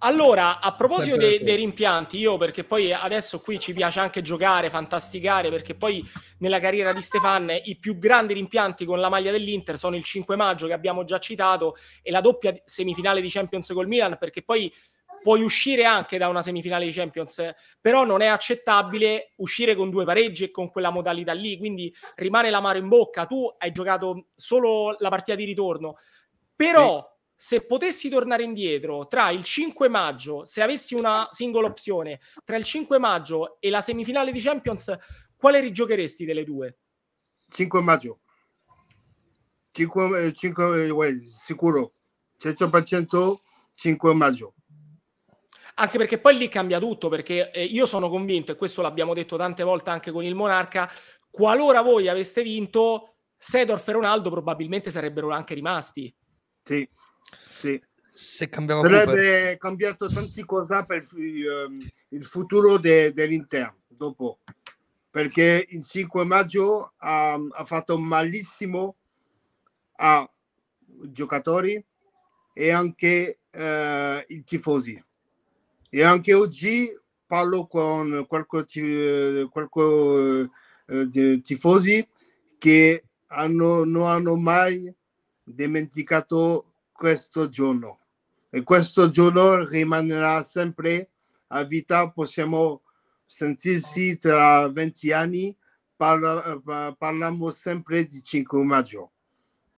Allora, a proposito dei, dei, rimpianti, io perché poi adesso qui ci piace anche giocare, fantasticare, perché poi nella carriera di Stefan i più grandi rimpianti con la maglia dell'Inter sono il 5 maggio che abbiamo già citato e la doppia semifinale di Champions col Milan, perché poi puoi uscire anche da una semifinale di Champions, però non è accettabile uscire con due pareggi e con quella modalità lì, quindi rimane l'amaro in bocca. Tu hai giocato solo la partita di ritorno, però... Sì se potessi tornare indietro tra il 5 maggio, se avessi una singola opzione, tra il 5 maggio e la semifinale di Champions, quale rigiocheresti delle due? 5 maggio. 5, 5 well, sicuro. 100% 5 maggio. Anche perché poi lì cambia tutto, perché eh, io sono convinto, e questo l'abbiamo detto tante volte anche con il Monarca, qualora voi aveste vinto, Sedorf e Ronaldo probabilmente sarebbero anche rimasti. Sì. Sì. Se cambiava Sarebbe Cooper... cambiato tante cose per il, ehm, il futuro de, dell'Inter dopo perché il 5 maggio ha, ha, fatto malissimo a giocatori e anche eh, i tifosi. E anche oggi parlo con qualche, qualche eh, tifosi che hanno, non hanno mai dimenticato questo giorno e questo giorno rimarrà sempre a vita. Possiamo sentirsi tra 20 anni, Parla, eh, parliamo sempre di 5 maggio.